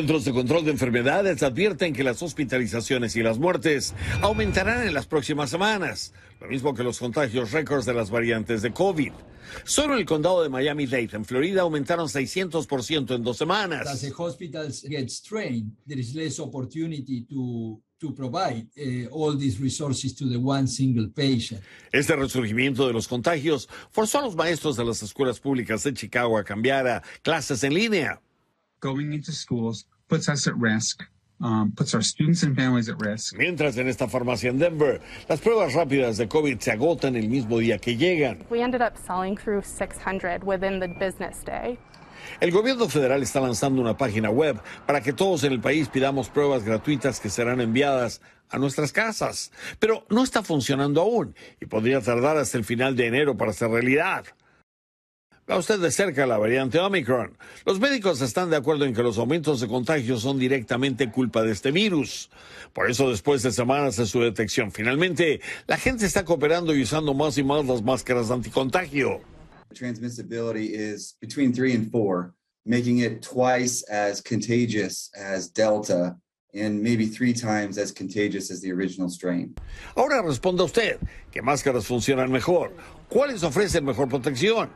Centros de control de enfermedades advierten que las hospitalizaciones y las muertes aumentarán en las próximas semanas, lo mismo que los contagios récords de las variantes de COVID. Solo el condado de Miami-Dade, en Florida, aumentaron 600% en dos semanas. Este resurgimiento de los contagios forzó a los maestros de las escuelas públicas de Chicago a cambiar a clases en línea. Mientras en esta farmacia en Denver, las pruebas rápidas de COVID se agotan el mismo día que llegan. We ended up selling through 600 within the business day. El gobierno federal está lanzando una página web para que todos en el país pidamos pruebas gratuitas que serán enviadas a nuestras casas, pero no está funcionando aún y podría tardar hasta el final de enero para ser realidad a usted de cerca la variante Omicron. Los médicos están de acuerdo en que los aumentos de contagio son directamente culpa de este virus. Por eso, después de semanas de su detección, finalmente la gente está cooperando y usando más y más las máscaras de anticontagio. Transmissibility is between three and making it twice as contagious as Delta. And maybe three times as contagious as the original strain. Ahora responda usted, ¿qué máscaras funcionan mejor? ¿Cuáles ofrecen mejor protección?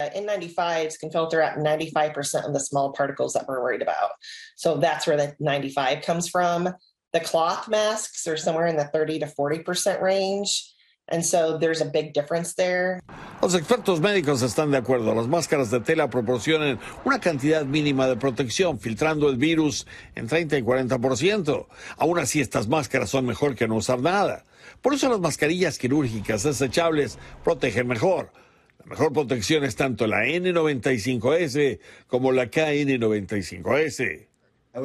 Uh, N95s can filter out 95% of the small particles that we're worried about. So that's where the 95 comes from. The cloth masks are somewhere in the 30 to 40% range. And so there's a big difference there. Los expertos médicos están de acuerdo. Las máscaras de tela proporcionan una cantidad mínima de protección, filtrando el virus en 30 y 40%. Aún así, estas máscaras son mejor que no usar nada. Por eso las mascarillas quirúrgicas desechables protegen mejor. La mejor protección es tanto la N95S como la KN95S. I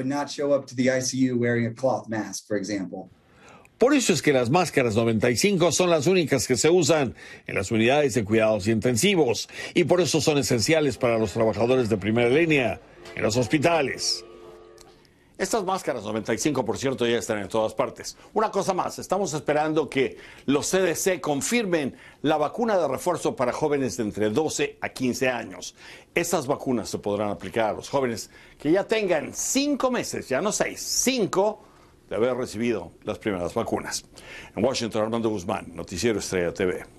would Por eso es que las máscaras 95 son las únicas que se usan en las unidades de cuidados intensivos y por eso son esenciales para los trabajadores de primera línea en los hospitales. Estas máscaras, 95% ya están en todas partes. Una cosa más, estamos esperando que los CDC confirmen la vacuna de refuerzo para jóvenes de entre 12 a 15 años. Estas vacunas se podrán aplicar a los jóvenes que ya tengan 5 meses, ya no 6, 5 de haber recibido las primeras vacunas. En Washington, Armando Guzmán, Noticiero Estrella TV.